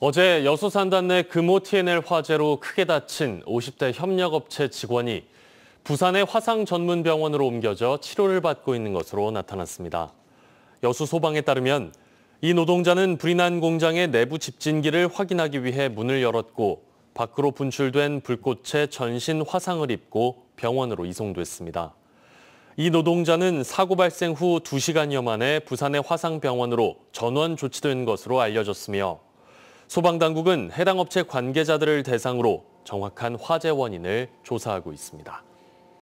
어제 여수산단 내 금호 TNL 화재로 크게 다친 50대 협력업체 직원이 부산의 화상전문병원으로 옮겨져 치료를 받고 있는 것으로 나타났습니다. 여수 소방에 따르면 이 노동자는 불이 난 공장의 내부 집진기를 확인하기 위해 문을 열었고 밖으로 분출된 불꽃에 전신 화상을 입고 병원으로 이송됐습니다. 이 노동자는 사고 발생 후 2시간여 만에 부산의 화상병원으로 전원 조치된 것으로 알려졌으며 소방당국은 해당 업체 관계자들을 대상으로 정확한 화재 원인을 조사하고 있습니다.